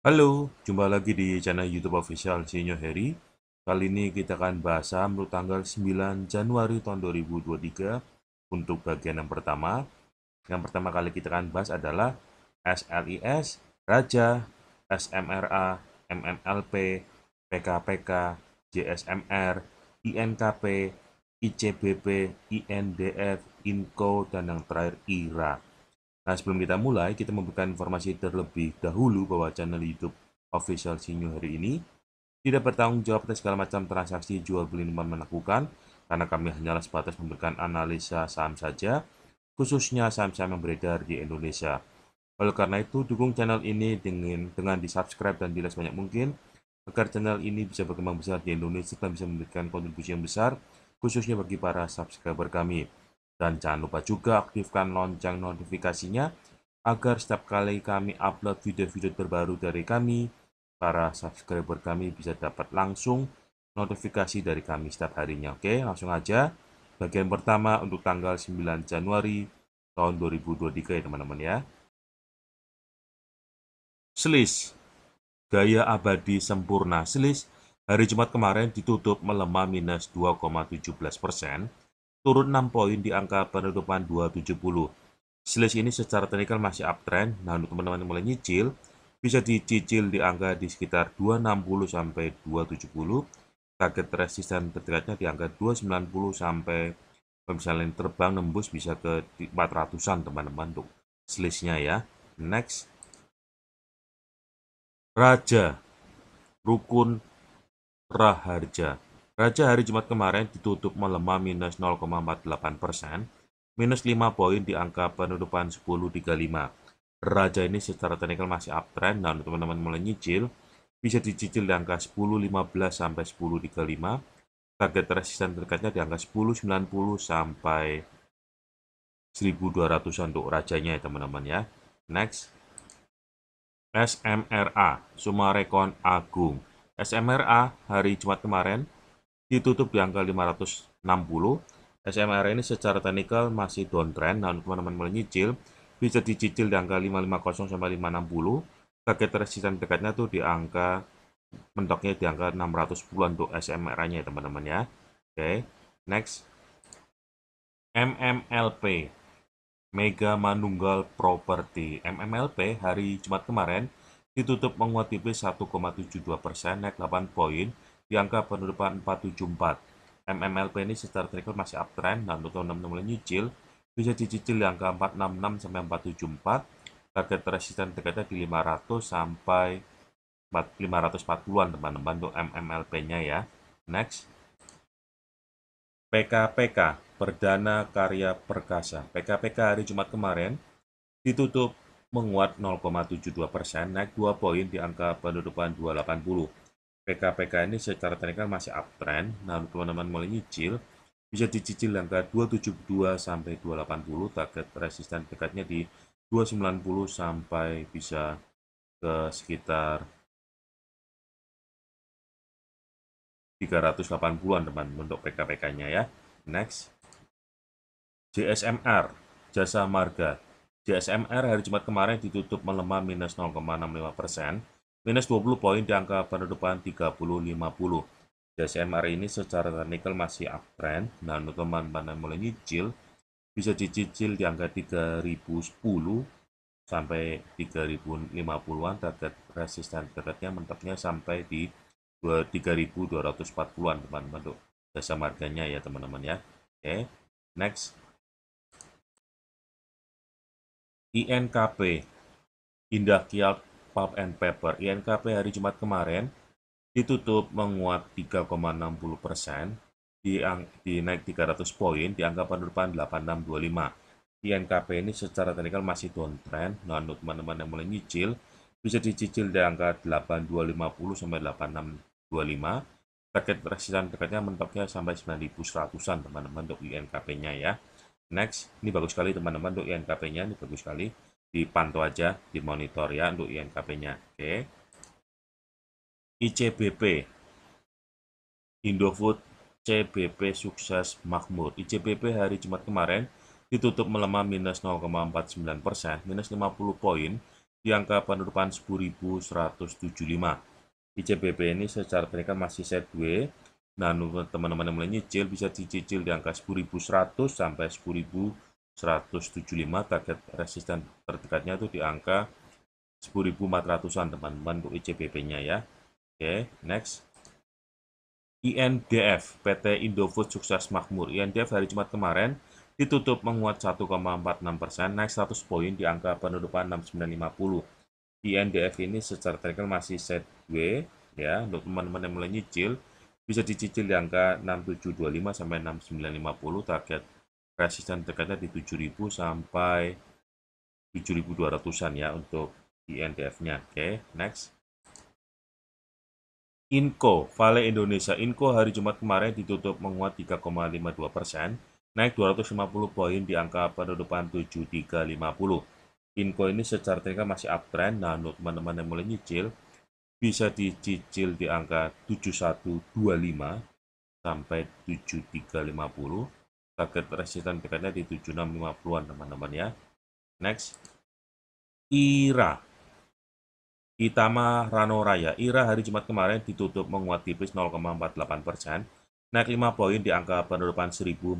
Halo, jumpa lagi di channel YouTube official Sinyo Heri. Kali ini kita akan bahas saham tanggal 9 Januari tahun 2023 untuk bagian yang pertama. Yang pertama kali kita akan bahas adalah SLIS, Raja, SMRA, MMLP, PKPK, JSMR, INKP, ICBP, INDF, INCO, dan yang terakhir IRA. Nah, sebelum kita mulai, kita membuka informasi terlebih dahulu bahwa channel YouTube official Sinyo hari ini tidak bertanggung jawab atas segala macam transaksi jual beli yang melakukan, karena kami hanyalah sebatas memberikan analisa saham saja, khususnya saham-saham yang beredar di Indonesia. Oleh karena itu, dukung channel ini dengan, dengan di-subscribe dan di-like sebanyak mungkin, agar channel ini bisa berkembang besar di Indonesia dan bisa memberikan kontribusi yang besar, khususnya bagi para subscriber kami. Dan jangan lupa juga aktifkan lonceng notifikasinya agar setiap kali kami upload video-video terbaru dari kami, para subscriber kami bisa dapat langsung notifikasi dari kami setiap harinya. Oke, langsung aja. Bagian pertama untuk tanggal 9 Januari tahun 2023 ya teman-teman ya. Selis, gaya abadi sempurna. Selis, hari Jumat kemarin ditutup melemah minus 2,17 persen turun 6 poin di angka penutupan 270. Slice ini secara teknikal masih uptrend, nah untuk teman-teman yang mulai nyicil, bisa dicicil di angka di sekitar 260 sampai 270, target resisten terdekatnya di angka 290 sampai misalnya terbang nembus bisa ke 400-an teman-teman untuk slice ya. Next. Raja Rukun Raharja Raja hari Jumat kemarin ditutup melemah minus 0,48 persen, minus 5 poin di angka penutupan 10.35. Raja ini secara teknikal masih uptrend dan teman-teman mulai nyicil, bisa dicicil di angka 10.15 sampai 10.35. Target resisten terdekatnya di angka 10.90 sampai 1.200 untuk rajanya ya teman-teman ya. Next. SMRA, Sumarekon Agung. SMRA hari Jumat kemarin ditutup di angka 560. SMR ini secara teknikal masih downtrend, namun teman-teman nyicil, bisa dicicil di angka 550 sampai 560. Target resisten dekatnya tuh di angka mentoknya di angka 610 untuk SMR-nya ya teman-teman ya. Oke, okay. next. MMLP Mega Manunggal Property MMLP hari Jumat kemarin ditutup menguat tipis 1,72 persen naik 8 poin di angka penutupan 474. MMLP ini secara teknikal masih uptrend dan untuk teman-teman nyicil bisa dicicil di angka 466 sampai 474. Target resisten dekatnya di 500 sampai 540-an teman-teman untuk MMLP-nya ya. Next. PKPK, Perdana Karya Perkasa. PKPK hari Jumat kemarin ditutup menguat 0,72 persen, naik 2 poin di angka penutupan 280. PKPK ini secara teknikal masih uptrend. Nah, teman-teman mulai nyicil, bisa dicicil angka 272 sampai 280, target resisten dekatnya di 290 sampai bisa ke sekitar 380-an teman untuk PKPK-nya ya. Next. JSMR, Jasa Marga. JSMR hari Jumat kemarin ditutup melemah minus 0,65 persen minus 20 poin di angka penutupan 30-50. DSM hari ini secara teknikal masih uptrend dan teman-teman mulai nyicil bisa dicicil di angka 3010 sampai 3050-an target resisten dekatnya mentoknya sampai di 3240-an teman-teman Dasar jasa marganya ya teman-teman ya. Oke, okay. next. INKP Indah Kiat Pulp and Paper INKP hari Jumat kemarin ditutup menguat 3,60 persen, di naik 300 poin di angka penutupan 8625. INKP ini secara teknikal masih downtrend, nah untuk teman-teman yang mulai nyicil, bisa dicicil di angka 8250 sampai 8625. Target resistan dekatnya mentoknya sampai 9100-an teman-teman untuk INKP-nya ya. Next, ini bagus sekali teman-teman untuk INKP-nya, ini bagus sekali dipantau aja, dimonitor ya untuk INKP-nya. Oke. ICBP Indofood CBP sukses makmur. ICBP hari Jumat kemarin ditutup melemah minus 0,49 persen, minus 50 poin di angka penutupan 10.175. ICBP ini secara teknikal masih set w Nah, teman-teman yang mulai nyicil bisa dicicil di angka 10.100 sampai 10.000 175 target resisten terdekatnya itu di angka 10.400an teman-teman untuk ICBP-nya ya. Oke, okay, next. INDF, PT Indofood Sukses Makmur. INDF hari Jumat kemarin ditutup menguat 1,46%, persen naik 100 poin di angka penutupan 6950. INDF ini secara teknikal masih set W, ya, untuk teman-teman yang mulai nyicil, bisa dicicil di angka 6725 sampai 6950 target resisten dekatnya di 7000 sampai 7200-an ya untuk INDF-nya. Oke, okay, next. Inco, Vale Indonesia. Inco hari Jumat kemarin ditutup menguat 3,52 persen, naik 250 poin di angka depan 7350. Inco ini secara teknikal masih uptrend, nah untuk teman-teman yang mulai nyicil, bisa dicicil di angka 7125 sampai 7350 target resisten dekatnya di 7650-an teman-teman ya. Next. IRA. Itama Rano Raya. IRA hari Jumat kemarin ditutup menguat tipis 0,48 persen, naik 5 poin di angka penutupan 1040.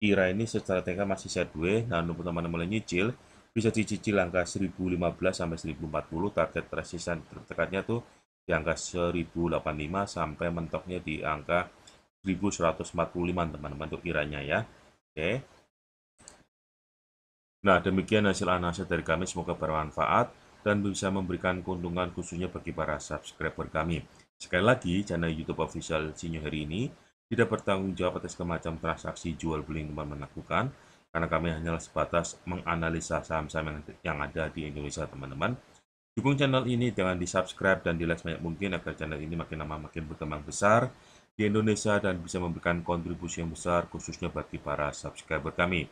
IRA ini secara teknikal masih sideways, nah untuk teman-teman nyicil, bisa dicicil angka 1015 sampai 1040, target resisten terdekatnya tuh di angka 1085 sampai mentoknya di angka 1145 teman-teman untuk kiranya ya. Oke. Nah, demikian hasil analisa dari kami semoga bermanfaat dan bisa memberikan keuntungan khususnya bagi para subscriber kami. Sekali lagi, channel YouTube official Sinyo hari ini tidak bertanggung jawab atas kemacam transaksi jual beli yang teman-teman karena kami hanyalah sebatas menganalisa saham-saham yang ada di Indonesia, teman-teman. Dukung channel ini dengan di-subscribe dan di-like sebanyak mungkin agar channel ini makin lama makin berkembang besar di Indonesia dan bisa memberikan kontribusi yang besar khususnya bagi para subscriber kami.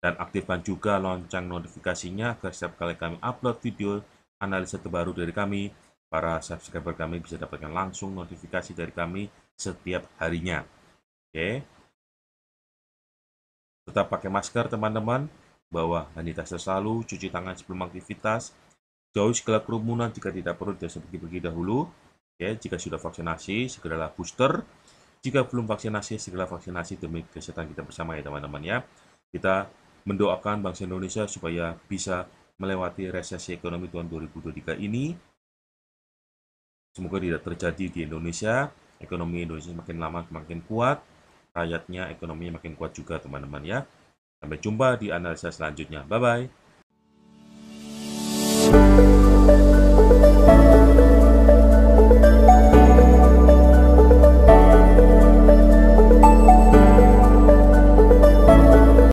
Dan aktifkan juga lonceng notifikasinya agar setiap kali kami upload video analisa terbaru dari kami, para subscriber kami bisa dapatkan langsung notifikasi dari kami setiap harinya. Oke. Tetap pakai masker teman-teman, bawa hand sanitizer selalu, cuci tangan sebelum aktivitas, jauhi segala kerumunan jika tidak perlu dan seperti pergi dahulu, Ya, jika sudah vaksinasi, segeralah booster. Jika belum vaksinasi, segera vaksinasi demi kesehatan kita bersama ya teman-teman ya. Kita mendoakan bangsa Indonesia supaya bisa melewati resesi ekonomi tahun 2023 ini. Semoga tidak terjadi di Indonesia. Ekonomi Indonesia makin lama makin kuat. Rakyatnya ekonominya makin kuat juga teman-teman ya. Sampai jumpa di analisa selanjutnya. Bye-bye.